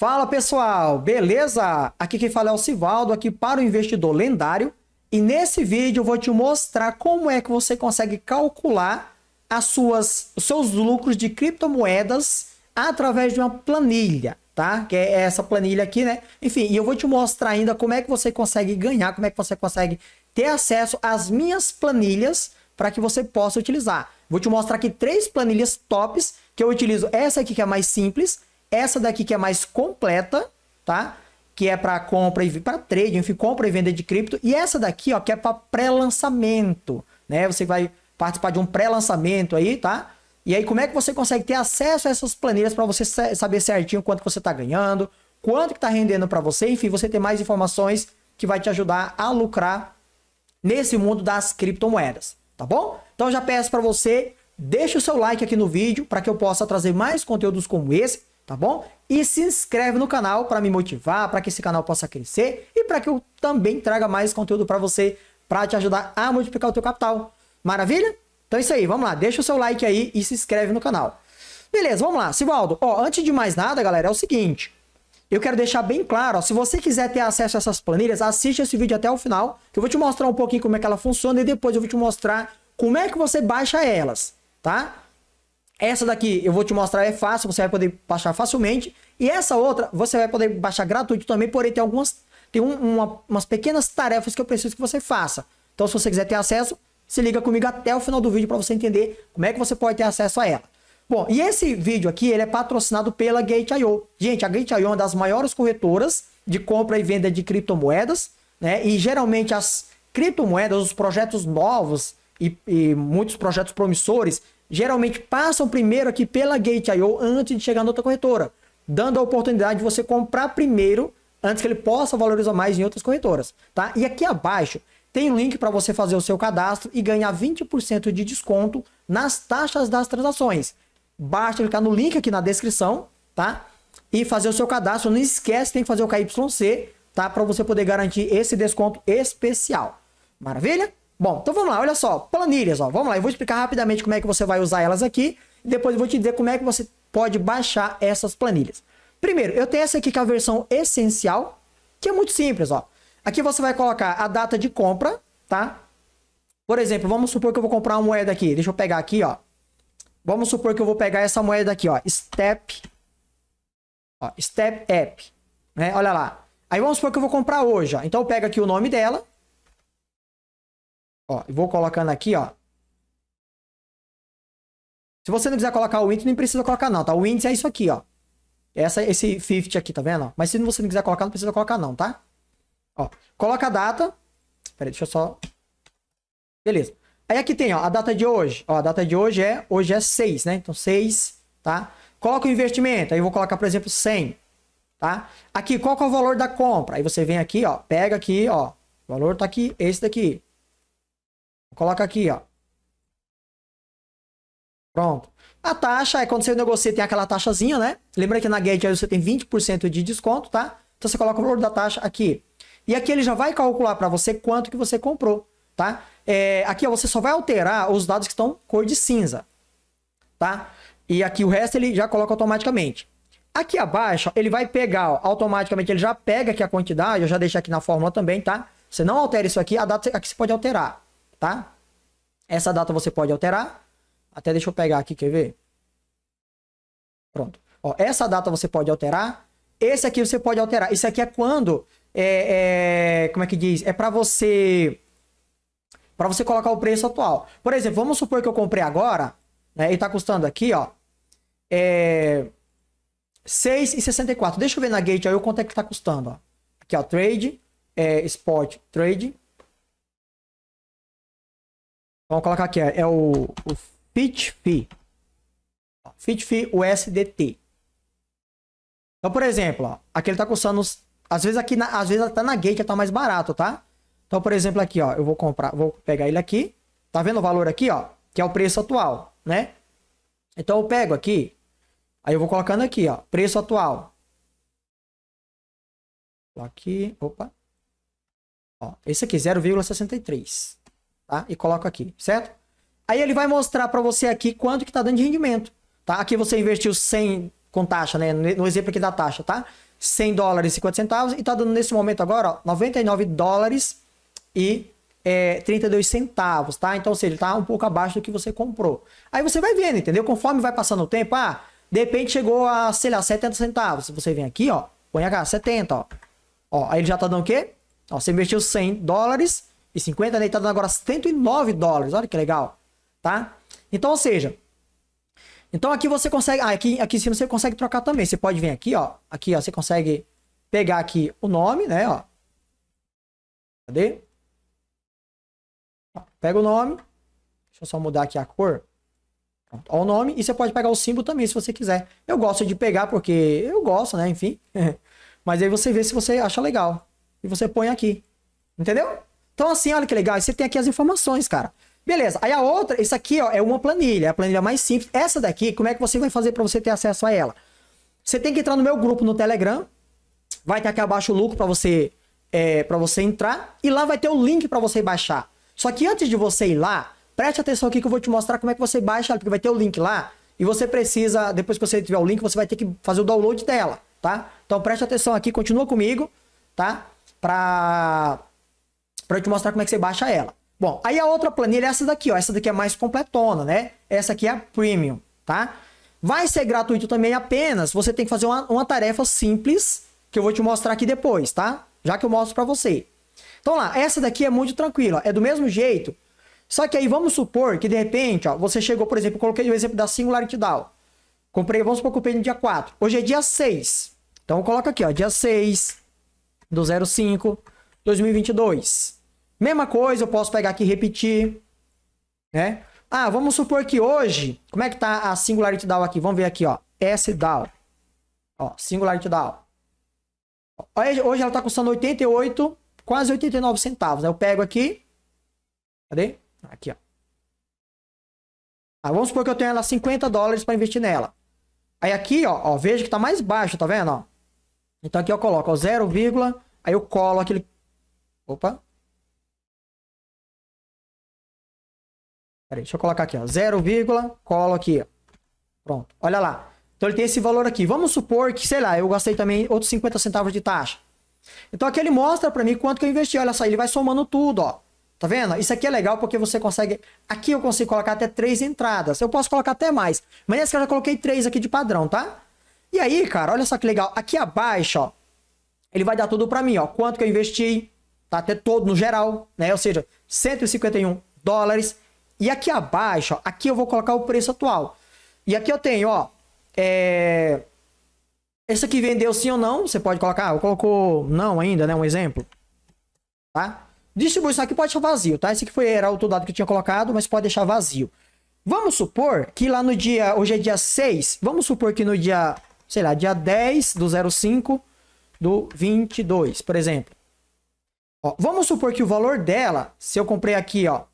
Fala pessoal, beleza? Aqui quem fala é o Sivaldo, aqui para o investidor lendário. E nesse vídeo eu vou te mostrar como é que você consegue calcular as suas, os seus lucros de criptomoedas através de uma planilha, tá? Que é essa planilha aqui, né? Enfim, e eu vou te mostrar ainda como é que você consegue ganhar, como é que você consegue ter acesso às minhas planilhas para que você possa utilizar. Vou te mostrar aqui três planilhas tops que eu utilizo. Essa aqui que é mais simples, essa daqui que é mais completa, tá? Que é para compra e para trade, enfim, compra e venda de cripto. E essa daqui, ó, que é para pré-lançamento, né? Você vai participar de um pré-lançamento aí, tá? E aí como é que você consegue ter acesso a essas planilhas para você saber certinho quanto você está ganhando, quanto que está rendendo para você, enfim, você ter mais informações que vai te ajudar a lucrar nesse mundo das criptomoedas, tá bom? Então já peço para você, deixa o seu like aqui no vídeo para que eu possa trazer mais conteúdos como esse tá bom? E se inscreve no canal para me motivar, para que esse canal possa crescer e para que eu também traga mais conteúdo para você, para te ajudar a multiplicar o teu capital. Maravilha? Então é isso aí, vamos lá, deixa o seu like aí e se inscreve no canal. Beleza, vamos lá. Sivaldo, ó, antes de mais nada, galera, é o seguinte, eu quero deixar bem claro, ó, se você quiser ter acesso a essas planilhas, assiste esse vídeo até o final, que eu vou te mostrar um pouquinho como é que ela funciona e depois eu vou te mostrar como é que você baixa elas, tá? Essa daqui eu vou te mostrar, é fácil, você vai poder baixar facilmente. E essa outra você vai poder baixar gratuito também, porém tem algumas, tem um, uma, umas pequenas tarefas que eu preciso que você faça. Então se você quiser ter acesso, se liga comigo até o final do vídeo para você entender como é que você pode ter acesso a ela. Bom, e esse vídeo aqui ele é patrocinado pela Gate.io. Gente, a Gate.io é uma das maiores corretoras de compra e venda de criptomoedas, né? E geralmente as criptomoedas, os projetos novos e, e muitos projetos promissores, geralmente passam primeiro aqui pela Gate.io antes de chegar na outra corretora, dando a oportunidade de você comprar primeiro antes que ele possa valorizar mais em outras corretoras, tá? E aqui abaixo tem um link para você fazer o seu cadastro e ganhar 20% de desconto nas taxas das transações. Basta clicar no link aqui na descrição, tá? E fazer o seu cadastro. Não esquece, tem que fazer o KYC, tá? Para você poder garantir esse desconto especial. Maravilha? Bom, então vamos lá, olha só, planilhas, ó. Vamos lá, eu vou explicar rapidamente como é que você vai usar elas aqui, e depois eu vou te dizer como é que você pode baixar essas planilhas. Primeiro, eu tenho essa aqui que é a versão essencial, que é muito simples, ó. Aqui você vai colocar a data de compra, tá? Por exemplo, vamos supor que eu vou comprar uma moeda aqui. Deixa eu pegar aqui, ó. Vamos supor que eu vou pegar essa moeda aqui, ó. Step. Ó, Step App. Né? Olha lá. Aí vamos supor que eu vou comprar hoje, ó. Então eu pego aqui o nome dela. Ó, vou colocando aqui, ó. Se você não quiser colocar o índice, não precisa colocar não, tá? O índice é isso aqui, ó. Essa, esse 50 aqui, tá vendo? Mas se você não quiser colocar, não precisa colocar não, tá? Ó, coloca a data. Peraí, deixa eu só... Beleza. Aí aqui tem, ó, a data de hoje. Ó, a data de hoje é... Hoje é 6, né? Então 6, tá? Coloca o investimento. Aí eu vou colocar, por exemplo, 100, tá? Aqui, qual é o valor da compra? Aí você vem aqui, ó, pega aqui, ó. O valor tá aqui, esse daqui. Coloca aqui, ó. Pronto. A taxa é quando você negocia, tem aquela taxazinha, né? Lembra que na Get você tem 20% de desconto, tá? Então você coloca o valor da taxa aqui. E aqui ele já vai calcular para você quanto que você comprou, tá? É, aqui ó, você só vai alterar os dados que estão cor de cinza, tá? E aqui o resto ele já coloca automaticamente. Aqui abaixo, ó, ele vai pegar, ó, automaticamente ele já pega aqui a quantidade, eu já deixei aqui na fórmula também, tá? Você não altera isso aqui, a data aqui você pode alterar tá? Essa data você pode alterar. Até deixa eu pegar aqui, quer ver? Pronto. Ó, essa data você pode alterar. Esse aqui você pode alterar. Isso aqui é quando é, é, como é que diz? É para você para você colocar o preço atual. Por exemplo, vamos supor que eu comprei agora, né, e tá custando aqui, ó, é 6,64. Deixa eu ver na Gate aí quanto é que tá custando, ó. Aqui, ó, trade, é, spot trade, Vamos colocar aqui, é o, o FitFi. FitFi USDT. Então, por exemplo, ó, aqui ele tá custando... Às vezes aqui, na, às vezes tá na gate, é tá mais barato, tá? Então, por exemplo, aqui, ó, eu vou comprar, vou pegar ele aqui. Tá vendo o valor aqui, ó? Que é o preço atual, né? Então, eu pego aqui. Aí eu vou colocando aqui, ó, preço atual. Aqui, opa. Ó, esse aqui, 0,63 tá? E coloco aqui, certo? Aí ele vai mostrar para você aqui quanto que tá dando de rendimento, tá? Aqui você investiu 100 com taxa, né? No exemplo aqui da taxa, tá? 100 dólares e 50 centavos e tá dando nesse momento agora, ó, 99 dólares e é, 32 centavos, tá? Então, ou seja, tá um pouco abaixo do que você comprou. Aí você vai vendo, entendeu? Conforme vai passando o tempo, ah, de repente chegou a, sei lá, 70 centavos. Você vem aqui, ó, põe H, 70, ó. Ó, aí ele já tá dando o quê? Ó, você investiu 100 dólares e 50, né? E tá dando agora 109 dólares. Olha que legal, tá? Então, ou seja, então aqui você consegue, ah, aqui aqui você consegue trocar também. Você pode vir aqui, ó, aqui, ó, você consegue pegar aqui o nome, né, ó. Cadê? pega o nome. Deixa eu só mudar aqui a cor. Pronto, ó o nome e você pode pegar o símbolo também, se você quiser. Eu gosto de pegar porque eu gosto, né, enfim. Mas aí você vê se você acha legal e você põe aqui. Entendeu? Então, assim, olha que legal. Você tem aqui as informações, cara. Beleza. Aí a outra, isso aqui, ó, é uma planilha. É a planilha mais simples. Essa daqui, como é que você vai fazer para você ter acesso a ela? Você tem que entrar no meu grupo no Telegram. Vai ter aqui abaixo o lucro para você é, para você entrar e lá vai ter o link para você baixar. Só que antes de você ir lá, preste atenção aqui que eu vou te mostrar como é que você baixa, porque vai ter o link lá e você precisa, depois que você tiver o link, você vai ter que fazer o download dela, tá? Então preste atenção aqui, continua comigo, tá? Para para eu te mostrar como é que você baixa ela. Bom, aí a outra planilha é essa daqui, ó. Essa daqui é mais completona, né? Essa aqui é a Premium, tá? Vai ser gratuito também apenas. Você tem que fazer uma, uma tarefa simples que eu vou te mostrar aqui depois, tá? Já que eu mostro para você. Então lá, essa daqui é muito tranquila, é do mesmo jeito. Só que aí vamos supor que de repente, ó, você chegou, por exemplo, coloquei o exemplo da Singularity DAO. Comprei, vamos supor, comprei no dia 4. Hoje é dia 6. Então coloca aqui, ó, dia 6 do 05 2022. Mesma coisa, eu posso pegar aqui e repetir, né? Ah, vamos supor que hoje, como é que tá a singularity DAO aqui? Vamos ver aqui, ó. S DAO. Ó, singularity DAO. Hoje ela tá custando 88, quase 89 centavos. Né? Eu pego aqui. Cadê? Aqui, ó. Ah, vamos supor que eu tenho ela 50 dólares para investir nela. Aí aqui, ó, ó, vejo que tá mais baixo, tá vendo? Ó? Então aqui eu coloco, ó, 0, aí eu colo aquele... Opa, Peraí, deixa eu colocar aqui, ó. 0, colo aqui, ó. Pronto, olha lá. Então ele tem esse valor aqui. Vamos supor que, sei lá, eu gastei também outros 50 centavos de taxa. Então aqui ele mostra para mim quanto que eu investi. Olha só, ele vai somando tudo, ó. Tá vendo? Isso aqui é legal porque você consegue... Aqui eu consigo colocar até três entradas. Eu posso colocar até mais. Mas nesse que eu já coloquei três aqui de padrão, tá? E aí, cara, olha só que legal. Aqui abaixo, ó. Ele vai dar tudo para mim, ó. Quanto que eu investi, tá? Até todo no geral, né? Ou seja, 151 dólares. E aqui abaixo, ó, aqui eu vou colocar o preço atual. E aqui eu tenho, ó, é... Esse aqui vendeu sim ou não, você pode colocar, ah, eu colocou não ainda, né, um exemplo. Tá? Distribuição aqui pode ser vazio, tá? Esse aqui foi, era outro dado que eu tinha colocado, mas pode deixar vazio. Vamos supor que lá no dia, hoje é dia 6, vamos supor que no dia, sei lá, dia 10 do 05 do 22, por exemplo. Ó, vamos supor que o valor dela, se eu comprei aqui, ó,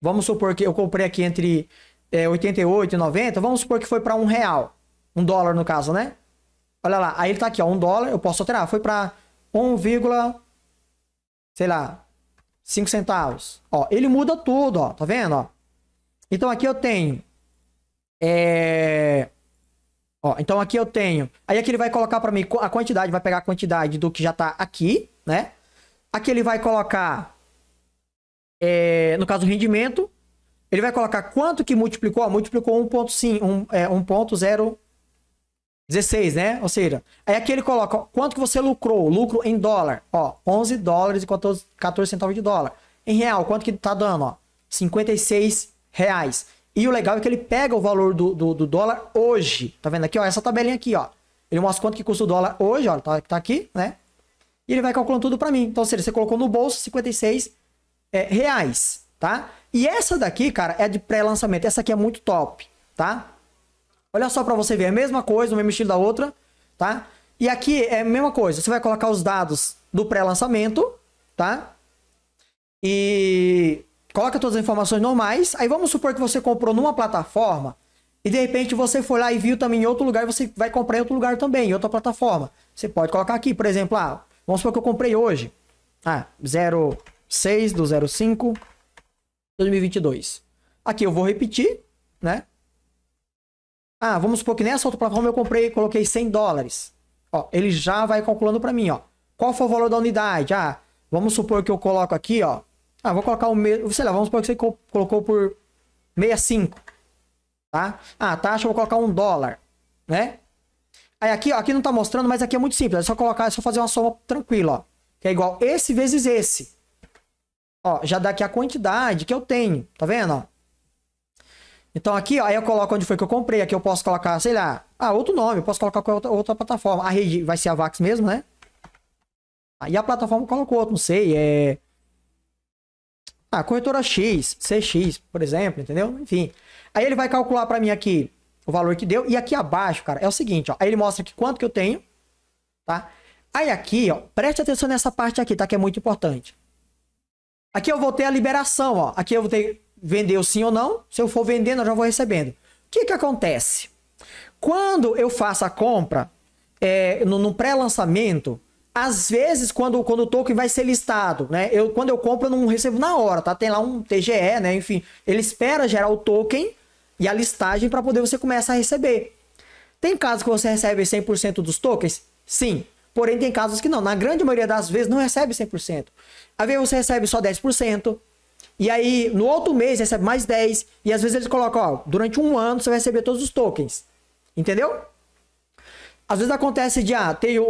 Vamos supor que eu comprei aqui entre é, 88 e 90, vamos supor que foi para um real. Um dólar, no caso, né? Olha lá, aí ele tá aqui, ó, um dólar, eu posso alterar. Foi para 1, sei lá, 5 centavos. Ó, ele muda tudo, ó, tá vendo, ó? Então aqui eu tenho é... Ó, então aqui eu tenho. Aí aqui ele vai colocar para mim a quantidade, vai pegar a quantidade do que já tá aqui, né? Aqui ele vai colocar é, no caso rendimento, ele vai colocar quanto que multiplicou? Multiplicou 1.5, um, 1.016, é, né? Ou seja, aí aqui ele coloca ó, quanto que você lucrou, lucro em dólar, ó, 11 dólares e 14, 14 centavos de dólar. Em real, quanto que tá dando, ó? 56 reais. E o legal é que ele pega o valor do, do, do dólar hoje, tá vendo aqui, ó, essa tabelinha aqui, ó. Ele mostra quanto que custa o dólar hoje, ó, tá, tá aqui, né? E ele vai calculando tudo para mim. Então, se você colocou no bolso 56 é, reais, tá? E essa daqui, cara, é de pré-lançamento. Essa aqui é muito top, tá? Olha só para você ver, é a mesma coisa, o mesmo estilo da outra, tá? E aqui é a mesma coisa. Você vai colocar os dados do pré-lançamento, tá? E coloca todas as informações normais. Aí vamos supor que você comprou numa plataforma e de repente você foi lá e viu também em outro lugar, você vai comprar em outro lugar também, em outra plataforma. Você pode colocar aqui, por exemplo, ah, vamos supor que eu comprei hoje. Ah, zero 6 do 05 2022. Aqui eu vou repetir, né? Ah, vamos supor que nessa outra plataforma eu comprei, coloquei 100 dólares. Ó, ele já vai calculando para mim, ó. Qual foi o valor da unidade? Ah, vamos supor que eu coloco aqui, ó. Ah, vou colocar o mesmo, sei lá, vamos supor que você colocou por 65, tá? Ah, taxa eu vou colocar um dólar, né? Aí aqui, ó, aqui não tá mostrando, mas aqui é muito simples. É só colocar, é só fazer uma soma tranquila, ó. Que é igual esse vezes esse. Ó, já dá aqui a quantidade que eu tenho. Tá vendo, ó? Então aqui, ó, aí eu coloco onde foi que eu comprei. Aqui eu posso colocar, sei lá, ah, outro nome. Eu posso colocar qual outra, outra plataforma. A rede vai ser a Vax mesmo, né? Aí ah, a plataforma coloca outro, não sei, é... Ah, corretora X, CX, por exemplo, entendeu? Enfim. Aí ele vai calcular para mim aqui o valor que deu. E aqui abaixo, cara, é o seguinte, ó. Aí ele mostra aqui quanto que eu tenho, tá? Aí aqui, ó, preste atenção nessa parte aqui, tá? Que é muito importante. Aqui eu vou ter a liberação, ó. Aqui eu vou ter o sim ou não. Se eu for vendendo, eu já vou recebendo. O que que acontece? Quando eu faço a compra é, no, no pré-lançamento, às vezes quando, quando o token vai ser listado, né? Eu quando eu compro eu não recebo na hora, tá? Tem lá um TGE, né? Enfim, ele espera gerar o token e a listagem para poder você começar a receber. Tem casos que você recebe 100% dos tokens? Sim, Porém, tem casos que não. Na grande maioria das vezes, não recebe 100%. Às vezes você recebe só 10%. E aí, no outro mês, recebe mais 10%. E às vezes eles colocam, ó, durante um ano você vai receber todos os tokens. Entendeu? Às vezes acontece de, ah, tem o,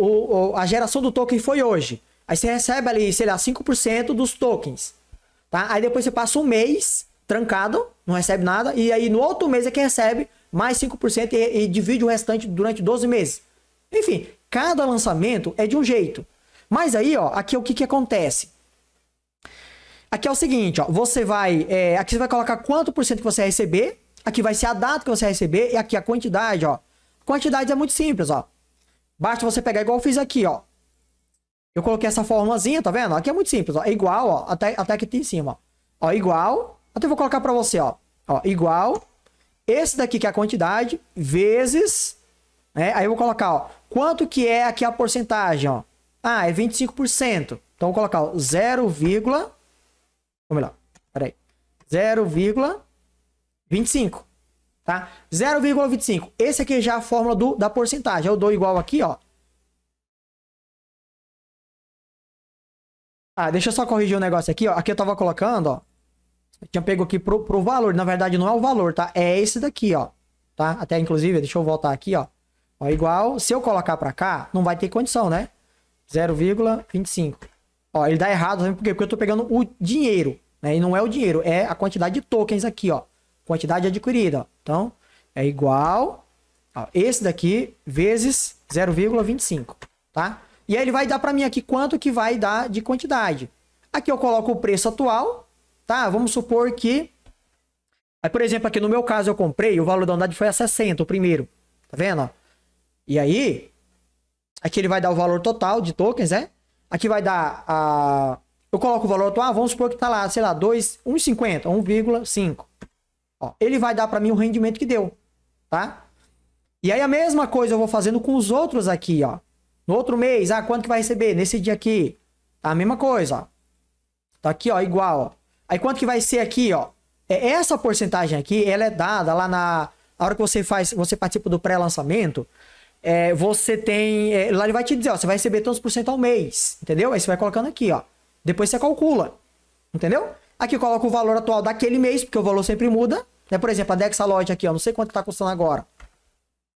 o a geração do token foi hoje. Aí você recebe ali, sei lá, 5% dos tokens. Tá? Aí depois você passa um mês trancado, não recebe nada. E aí no outro mês é que recebe mais 5% e, e divide o restante durante 12 meses. Enfim, Cada lançamento é de um jeito. Mas aí, ó, aqui é o que, que acontece. Aqui é o seguinte, ó, você vai, é, aqui você vai colocar quanto por cento que você vai receber, aqui vai ser a data que você vai receber e aqui a quantidade, ó. Quantidade é muito simples, ó. Basta você pegar igual eu fiz aqui, ó. Eu coloquei essa formulazinha, tá vendo? Aqui é muito simples, ó. É igual, ó, até, até aqui em cima, ó. ó igual, até vou colocar para você, ó. Ó, igual, esse daqui que é a quantidade, vezes né? Aí eu vou colocar, ó, quanto que é aqui a porcentagem, ó? Ah, é 25%. Então, vou colocar ó, 0, vamos lá, peraí, 0,25, tá? 0,25. Esse aqui é já é a fórmula do, da porcentagem. Eu dou igual aqui, ó. Ah, deixa eu só corrigir um negócio aqui, ó. Aqui eu tava colocando, ó. Eu tinha pego aqui pro, pro valor. Na verdade, não é o valor, tá? É esse daqui, ó. Tá? Até, inclusive, deixa eu voltar aqui, ó. Ó, igual, se eu colocar para cá, não vai ter condição, né? 0,25. Ó, ele dá errado, sabe por quê? Porque eu tô pegando o dinheiro, né? E não é o dinheiro, é a quantidade de tokens aqui, ó. Quantidade adquirida, ó. Então, é igual, ó, esse daqui, vezes 0,25, tá? E aí ele vai dar para mim aqui quanto que vai dar de quantidade. Aqui eu coloco o preço atual, tá? Vamos supor que... Aí, por exemplo, aqui no meu caso eu comprei, o valor da unidade foi a 60, o primeiro. Tá vendo? E aí, aqui ele vai dar o valor total de tokens, né? Aqui vai dar a... Eu coloco o valor atual, vamos supor que tá lá, sei lá, 2, 1,50, 1,5. Ó, ele vai dar para mim o rendimento que deu, tá? E aí a mesma coisa eu vou fazendo com os outros aqui, ó. No outro mês, ah, quanto que vai receber? Nesse dia aqui, tá a mesma coisa, ó. Tá aqui, ó, igual, ó. Aí quanto que vai ser aqui, ó? É, essa porcentagem aqui, ela é dada lá na... A hora que você faz, você participa do pré-lançamento, é, você tem. É, lá ele vai te dizer, ó, você vai receber tantos por cento ao mês, entendeu? Aí você vai colocando aqui, ó. Depois você calcula, entendeu? Aqui coloca o valor atual daquele mês, porque o valor sempre muda. Né? Por exemplo, a Dexalote aqui, ó. Não sei quanto tá custando agora.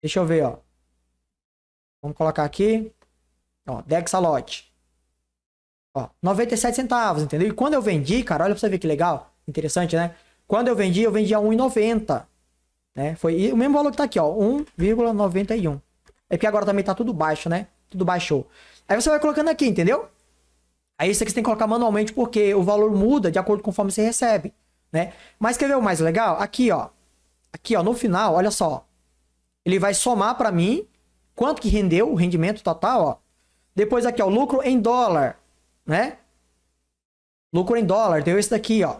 Deixa eu ver, ó. Vamos colocar aqui. Ó, Dexalote. Ó, 97 centavos, entendeu? E quando eu vendi, cara, olha pra você ver que legal. Interessante, né? Quando eu vendi, eu vendi a 1,90. Né? Foi o mesmo valor que tá aqui, ó. 1,91. É porque agora também tá tudo baixo, né? Tudo baixou. Aí você vai colocando aqui, entendeu? Aí isso aqui você tem que colocar manualmente porque o valor muda de acordo com conforme você recebe, né? Mas quer ver o mais legal? Aqui, ó. Aqui, ó, no final, olha só. Ele vai somar para mim quanto que rendeu o rendimento total, ó. Depois aqui, ó, lucro em dólar, né? Lucro em dólar, deu esse daqui, ó.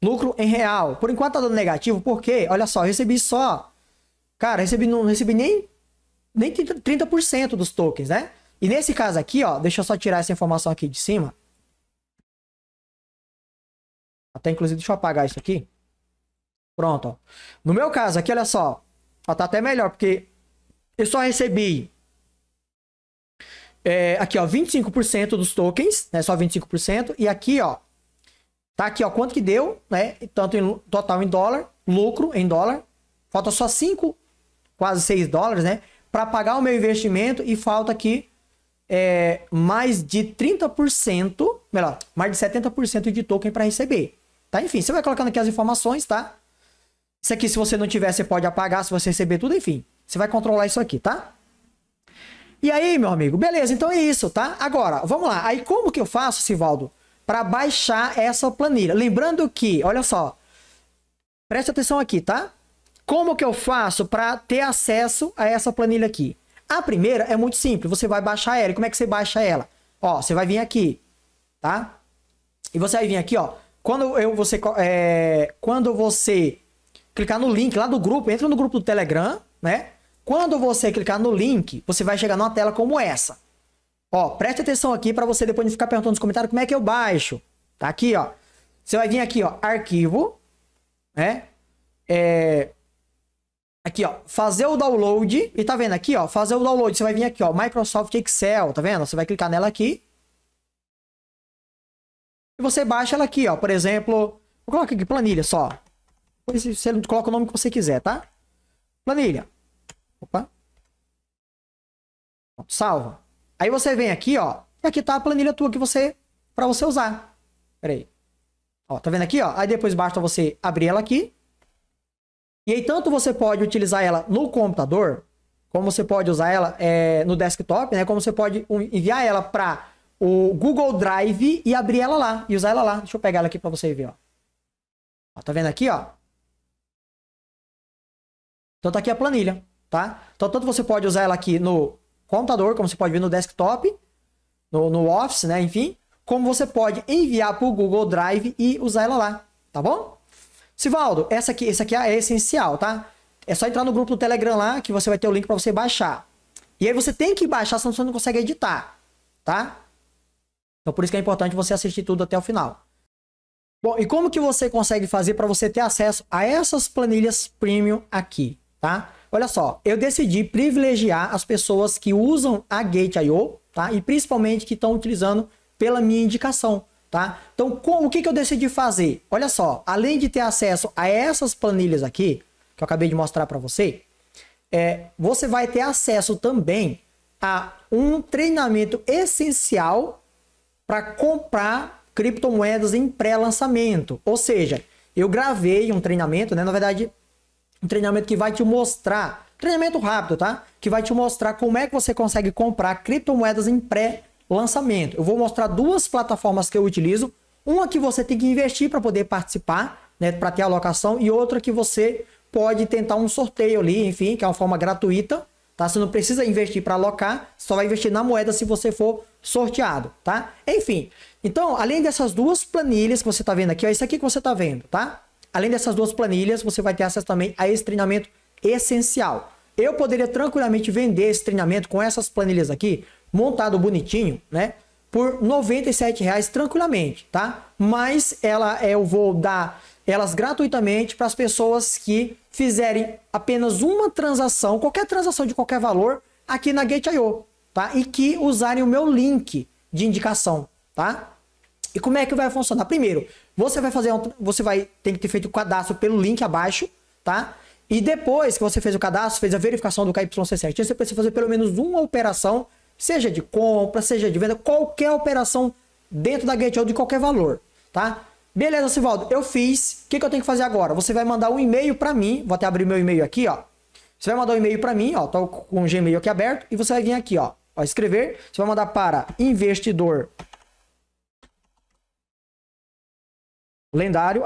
Lucro em real. Por enquanto tá dando negativo, porque, olha só, eu recebi só... Cara, recebi, não recebi nem nem 30%, 30 dos tokens, né? E nesse caso aqui, ó, deixa eu só tirar essa informação aqui de cima. Até inclusive, deixa eu apagar isso aqui. Pronto, ó. No meu caso aqui, olha só. Ó, tá até melhor, porque eu só recebi... É, aqui, ó, 25% dos tokens, né? Só 25%. E aqui, ó, tá aqui, ó, quanto que deu, né? Tanto em total em dólar, lucro em dólar. Falta só 5, quase 6 dólares, né? para pagar o meu investimento e falta aqui é, mais de 30%, melhor, mais de 70% de token para receber. Tá? Enfim, você vai colocando aqui as informações, tá? Isso aqui, se você não tiver, você pode apagar, se você receber tudo, enfim. Você vai controlar isso aqui, tá? E aí, meu amigo, beleza, então é isso, tá? Agora, vamos lá. Aí como que eu faço, Sivaldo, para baixar essa planilha? Lembrando que, olha só, preste atenção aqui, tá? Como que eu faço para ter acesso a essa planilha aqui? A primeira é muito simples, você vai baixar ela. E como é que você baixa ela? Ó, você vai vir aqui, tá? E você vai vir aqui, ó. Quando eu você é, quando você clicar no link lá do grupo, entra no grupo do Telegram, né? Quando você clicar no link, você vai chegar numa tela como essa. Ó, preste atenção aqui para você depois não ficar perguntando nos comentários como é que eu baixo. Tá aqui, ó. Você vai vir aqui, ó, arquivo, né? É, Aqui, ó, fazer o download. E tá vendo aqui, ó, fazer o download. Você vai vir aqui, ó, Microsoft Excel, tá vendo? Você vai clicar nela aqui. E você baixa ela aqui, ó, por exemplo... Vou colocar aqui, planilha só. Depois você coloca o nome que você quiser, tá? Planilha. Opa. Pronto, salva. Aí você vem aqui, ó. E aqui tá a planilha tua que você... Pra você usar. Pera aí. Ó, tá vendo aqui, ó? Aí depois basta você abrir ela aqui. E aí, tanto você pode utilizar ela no computador, como você pode usar ela é, no desktop, né? Como você pode enviar ela para o Google Drive e abrir ela lá e usar ela lá. Deixa eu pegar ela aqui para você ver, ó. ó. Tá vendo aqui, ó? Então tá aqui a planilha, tá? Então tanto você pode usar ela aqui no computador, como você pode ver no desktop, no, no Office, né? Enfim, como você pode enviar para o Google Drive e usar ela lá, tá bom? Sivaldo, essa aqui, esse aqui é essencial, tá? É só entrar no grupo do Telegram lá que você vai ter o link para você baixar. E aí você tem que baixar, senão você não consegue editar, tá? Então por isso que é importante você assistir tudo até o final. Bom, e como que você consegue fazer para você ter acesso a essas planilhas premium aqui, tá? Olha só, eu decidi privilegiar as pessoas que usam a Gate.io, tá? E principalmente que estão utilizando pela minha indicação tá? Então, com, o que, que eu decidi fazer? Olha só, além de ter acesso a essas planilhas aqui, que eu acabei de mostrar para você, é, você vai ter acesso também a um treinamento essencial para comprar criptomoedas em pré-lançamento. Ou seja, eu gravei um treinamento, né? Na verdade, um treinamento que vai te mostrar, treinamento rápido, tá? Que vai te mostrar como é que você consegue comprar criptomoedas em pré-lançamento lançamento. Eu vou mostrar duas plataformas que eu utilizo. Uma que você tem que investir para poder participar, né, para ter alocação, e outra que você pode tentar um sorteio ali, enfim, que é uma forma gratuita, tá? Você não precisa investir para alocar, só vai investir na moeda se você for sorteado, tá? Enfim, então, além dessas duas planilhas que você está vendo aqui, é isso aqui que você está vendo, tá? Além dessas duas planilhas, você vai ter acesso também a esse treinamento essencial. Eu poderia tranquilamente vender esse treinamento com essas planilhas aqui montado bonitinho, né? Por R$ reais tranquilamente, tá? Mas ela eh, eu vou dar elas gratuitamente para as pessoas que fizerem apenas uma transação, qualquer transação de qualquer valor aqui na Gate.io, tá? E que usarem o meu link de indicação, tá? E como é que vai funcionar? Primeiro, você vai fazer um, você vai ter que ter feito o cadastro pelo link abaixo, tá? E depois que você fez o cadastro, fez a verificação do KYC certinho, você precisa fazer pelo menos uma operação seja de compra, seja de venda, qualquer operação dentro da Gate de qualquer valor, tá? Beleza, Sivaldo, eu fiz. O que, que eu tenho que fazer agora? Você vai mandar um e-mail para mim. Vou até abrir meu e-mail aqui, ó. Você vai mandar um e-mail para mim, ó. Tô com o Gmail aqui aberto. E você vai vir aqui, ó. Ó, escrever. Você vai mandar para investidor lendário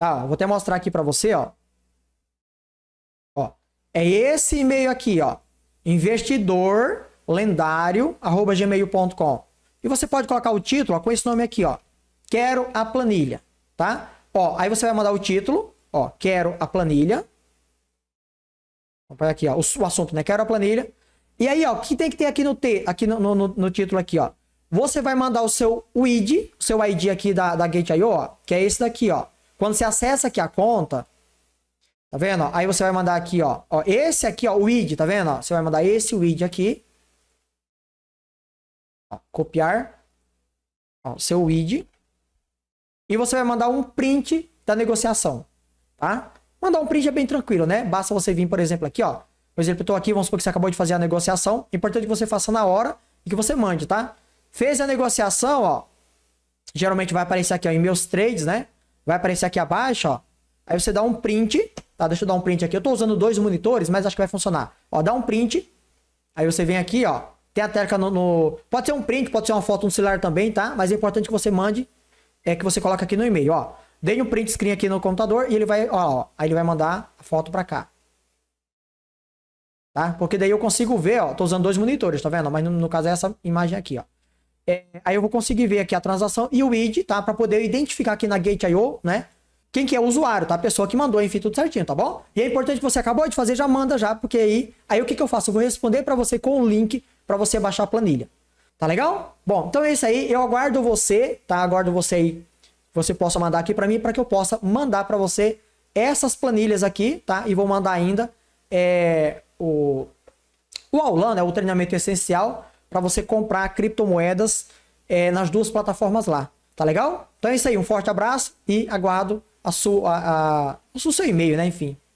Tá, vou até mostrar aqui para você, ó. É esse e-mail aqui, ó. Investidor lendário, arroba gmail.com. E você pode colocar o título ó, com esse nome aqui, ó. Quero a planilha, tá? Ó, aí você vai mandar o título, ó. Quero a planilha. Vamos aqui, ó. O, o, assunto, né? Quero a planilha. E aí, ó, o que tem que ter aqui no T, aqui no, no, no, no título aqui, ó. Você vai mandar o seu ID, o seu ID aqui da, da Gate.io, ó, que é esse daqui, ó. Quando você acessa aqui a conta, Tá vendo? Aí você vai mandar aqui, ó. ó esse aqui, ó, o id, tá vendo? Você vai mandar esse id aqui. Ó, copiar. Ó, seu id. E você vai mandar um print da negociação, tá? Mandar um print é bem tranquilo, né? Basta você vir, por exemplo, aqui, ó. Por exemplo, eu tô aqui, vamos supor que você acabou de fazer a negociação. É importante que você faça na hora e que você mande, tá? Fez a negociação, ó. Geralmente vai aparecer aqui, ó, em meus trades, né? Vai aparecer aqui abaixo, ó. Aí você dá um print Tá, deixa eu dar um print aqui. Eu estou usando dois monitores, mas acho que vai funcionar. Ó, dá um print. Aí você vem aqui, ó. Tem a teca no, no... Pode ser um print, pode ser uma foto no celular também, tá? Mas é importante que você mande, é que você coloque aqui no e-mail, ó. Dei um print screen aqui no computador e ele vai, ó, ó aí ele vai mandar a foto para cá. Tá? Porque daí eu consigo ver, ó. Tô usando dois monitores, tá vendo? Mas no, no caso é essa imagem aqui, ó. É, aí eu vou conseguir ver aqui a transação e o ID, tá? Para poder identificar aqui na Gate.io, né? quem que é o usuário, tá? A pessoa que mandou, enfim, tudo certinho, tá bom? E é importante que você acabou de fazer, já manda já, porque aí, aí o que, que eu faço? Eu vou responder para você com o link para você baixar a planilha. Tá legal? Bom, então é isso aí. Eu aguardo você, tá? Aguardo você aí. Você possa mandar aqui para mim para que eu possa mandar para você essas planilhas aqui, tá? E vou mandar ainda é, o, o aulão, né? O treinamento essencial para você comprar criptomoedas é, nas duas plataformas lá. Tá legal? Então é isso aí. Um forte abraço e aguardo a sua, a, a, o seu e-mail, né? Enfim.